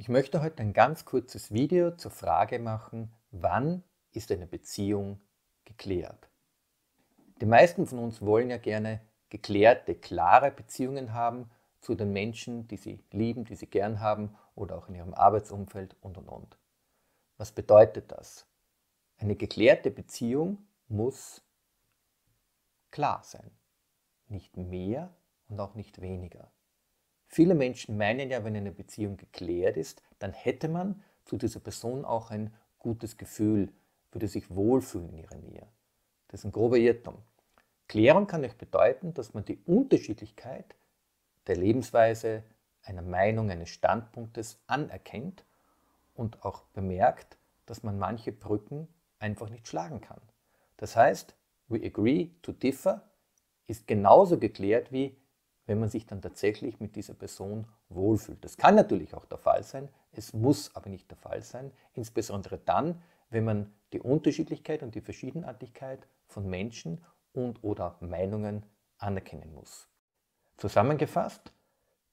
Ich möchte heute ein ganz kurzes Video zur Frage machen, wann ist eine Beziehung geklärt? Die meisten von uns wollen ja gerne geklärte, klare Beziehungen haben zu den Menschen, die sie lieben, die sie gern haben oder auch in ihrem Arbeitsumfeld und und und. Was bedeutet das? Eine geklärte Beziehung muss klar sein. Nicht mehr und auch nicht weniger. Viele Menschen meinen ja, wenn eine Beziehung geklärt ist, dann hätte man zu dieser Person auch ein gutes Gefühl, würde sich wohlfühlen in ihrer Nähe. Das ist ein grober Irrtum. Klärung kann euch bedeuten, dass man die Unterschiedlichkeit der Lebensweise, einer Meinung, eines Standpunktes anerkennt und auch bemerkt, dass man manche Brücken einfach nicht schlagen kann. Das heißt, we agree to differ ist genauso geklärt wie wenn man sich dann tatsächlich mit dieser Person wohlfühlt. Das kann natürlich auch der Fall sein, es muss aber nicht der Fall sein, insbesondere dann, wenn man die Unterschiedlichkeit und die Verschiedenartigkeit von Menschen und oder Meinungen anerkennen muss. Zusammengefasst,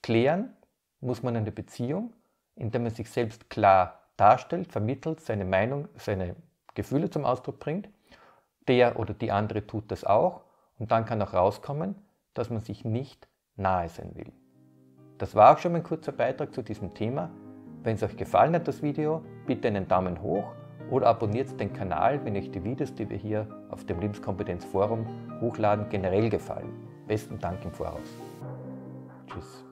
klären muss man eine Beziehung, indem man sich selbst klar darstellt, vermittelt, seine Meinung, seine Gefühle zum Ausdruck bringt. Der oder die andere tut das auch und dann kann auch rauskommen, dass man sich nicht nahe sein will. Das war auch schon mein kurzer Beitrag zu diesem Thema. Wenn es euch gefallen hat, das Video, bitte einen Daumen hoch oder abonniert den Kanal, wenn euch die Videos, die wir hier auf dem Lebenskompetenzforum hochladen, generell gefallen. Besten Dank im Voraus. Tschüss.